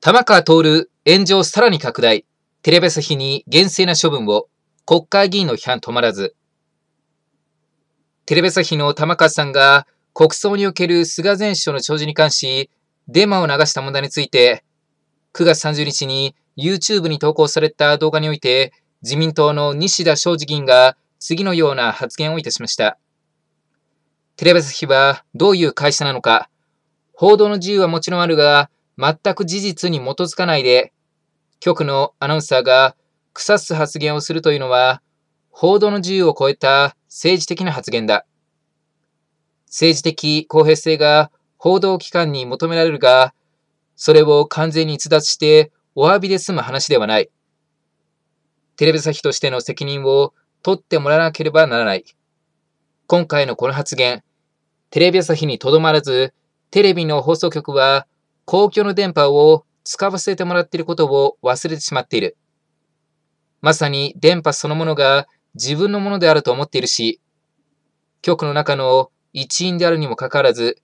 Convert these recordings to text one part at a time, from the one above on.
玉川徹炎上さらに拡大。テレビ朝日に厳正な処分を。国会議員の批判止まらず。テレビ朝日の玉川さんが国葬における菅前首相の弔辞に関し、デマを流した問題について、9月30日に YouTube に投稿された動画において、自民党の西田昌司議員が次のような発言をいたしました。テレビ朝日はどういう会社なのか、報道の自由はもちろんあるが、全く事実に基づかないで、局のアナウンサーが腐す発言をするというのは、報道の自由を超えた政治的な発言だ。政治的公平性が報道機関に求められるが、それを完全に逸脱してお詫びで済む話ではない。テレビ朝日としての責任を取ってもらわなければならない。今回のこの発言、テレビ朝日にとどまらず、テレビの放送局は公共の電波を使わせてもらっていることを忘れてしまっている。まさに電波そのものが自分のものであると思っているし、局の中の一員であるにもかかわらず、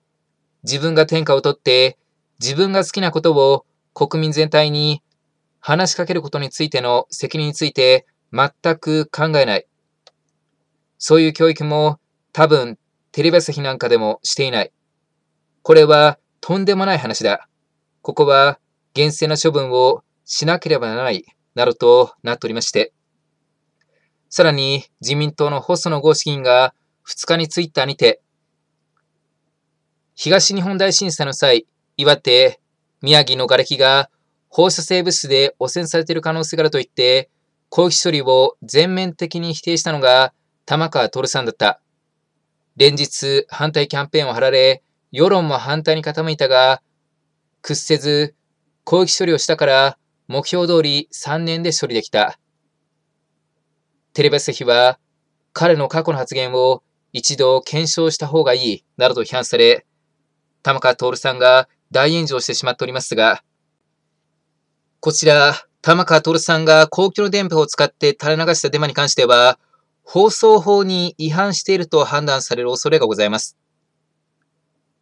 自分が天下を取って自分が好きなことを国民全体に話しかけることについての責任について全く考えない。そういう教育も多分テレビ朝日なんかでもしていない。これはとんでもない話だ。ここは厳正な処分をしなければならない、などとなっておりまして、さらに自民党の細野豪志議員が2日にツイッターにて、東日本大震災の際、岩手、宮城の瓦礫が放射性物質で汚染されている可能性があると言って、公費処理を全面的に否定したのが玉川徹さんだった。連日反対キャンペーンを張られ、世論も反対に傾いたが、屈せず、広域処理をしたから、目標通り3年で処理できた。テレベスヒは、彼の過去の発言を一度検証した方がいい、などと批判され、玉川徹さんが大炎上してしまっておりますが、こちら、玉川徹さんが公共の電波を使って垂れ流したデマに関しては、放送法に違反していると判断される恐れがございます。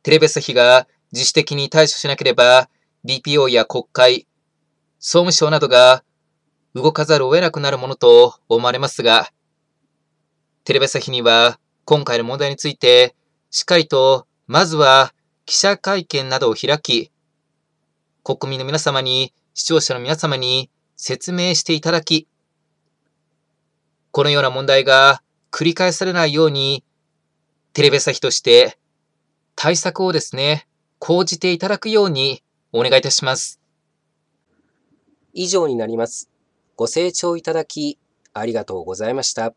テレビ朝日が自主的に対処しなければ、BPO や国会、総務省などが動かざるを得なくなるものと思われますが、テレビ朝日には今回の問題について、しっかりと、まずは記者会見などを開き、国民の皆様に、視聴者の皆様に説明していただき、このような問題が繰り返されないように、テレビ朝日として対策をですね、講じていただくようにお願いいたします。以上になります。ご清聴いただき、ありがとうございました。